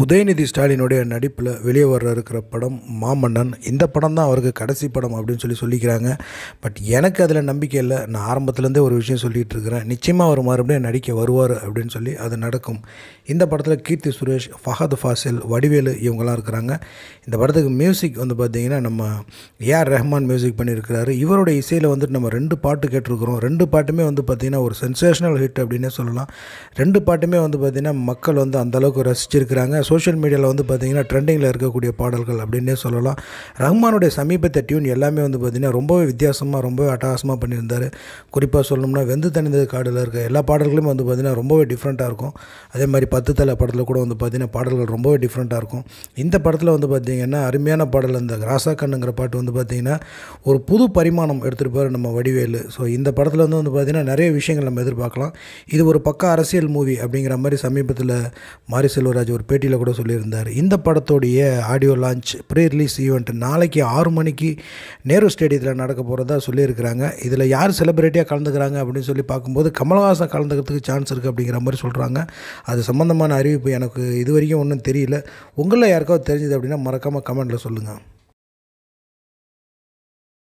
உதயநிதி ஸ்டாலினுடைய நடிப்பில் வெளியே வர இருக்கிற படம் மாமன்னன் இந்த படம் தான் அவருக்கு கடைசி படம் அப்படின்னு சொல்லி சொல்லிக்கிறாங்க பட் எனக்கு அதில் நம்பிக்கை இல்லை நான் ஆரம்பத்துலேருந்தே ஒரு விஷயம் சொல்லிகிட்டு இருக்கிறேன் நிச்சயமாக அவர் மறுபடியும் நடிக்க வருவார் அப்படின்னு சொல்லி அது நடக்கும் இந்த படத்தில் கீர்த்தி சுரேஷ் ஃபஹத் ஃபாசில் வடிவேலு இவங்கெல்லாம் இருக்கிறாங்க இந்த படத்துக்கு மியூசிக் வந்து பார்த்திங்கன்னா நம்ம ஏஆர் ரஹ்மான் மியூசிக் பண்ணியிருக்கிறாரு இவருடைய இசையில் வந்துட்டு நம்ம ரெண்டு பாட்டு கேட்டிருக்கிறோம் ரெண்டு பாட்டுமே வந்து பார்த்திங்கன்னா ஒரு சென்சேஷனல் ஹிட் அப்படின்னே சொல்லலாம் ரெண்டு பாட்டுமே வந்து பார்த்திங்கன்னா மக்கள் வந்து அந்தளவுக்கு ரசிச்சிருக்கிறாங்க சோஷியல் மீடியாவில் வந்து பார்த்திங்கன்னா ட்ரெண்டிங்கில் இருக்கக்கூடிய பாடல்கள் அப்படின்னே சொல்லலாம் ரஹ்மானுடைய சமீபத்தை டியூன் எல்லாமே வந்து பார்த்திங்கன்னா ரொம்பவே வித்தியாசமாக ரொம்பவே அட்டகாசமாக பண்ணியிருந்தார் குறிப்பாக சொல்லணும்னா வெந்து தனிந்தது காடில் இருக்க எல்லா பாடல்களுமே வந்து பார்த்திங்கன்னா ரொம்பவே டிஃப்ரெண்ட்டாக இருக்கும் அதே மாதிரி பத்து தலை படத்தில் கூட வந்து பார்த்திங்கன்னா பாடல்கள் ரொம்பவே டிஃப்ரெண்ட்டாக இருக்கும் இந்த படத்தில் வந்து பார்த்திங்கன்னா அருமையான பாடல் இந்த ராசா கண்ணுங்கிற பாட்டு வந்து பார்த்திங்கன்னா ஒரு புது பரிமாணம் எடுத்துகிட்டு போகிற நம்ம வடிவேலு ஸோ இந்த படத்தில் வந்து வந்து பார்த்திங்கன்னா நிறைய விஷயங்கள் நம்ம எதிர்பார்க்கலாம் இது ஒரு பக்க அரசியல் மூவி அப்படிங்கிற மாதிரி சமீபத்தில் மாரி செல்வராஜ் ஒரு பேட்டியில் பேட்டியில் கூட சொல்லியிருந்தார் இந்த படத்தோடைய audio launch pre release event நாளைக்கு ஆறு மணிக்கு நேரு ஸ்டேடியத்தில் நடக்க போகிறதா சொல்லியிருக்கிறாங்க இதில் யார் செலிப்ரிட்டியாக கலந்துக்கிறாங்க அப்படின்னு சொல்லி பார்க்கும்போது கமலஹாசன் கலந்துக்கிறதுக்கு சான்ஸ் இருக்குது அப்படிங்கிற மாதிரி சொல்கிறாங்க அது சம்மந்தமான அறிவிப்பு எனக்கு இது வரைக்கும் ஒன்றும் தெரியல உங்களில் யாருக்காவது தெரிஞ்சது அப்படின்னா மறக்காமல் கமெண்ட்டில் சொல்லுங்கள்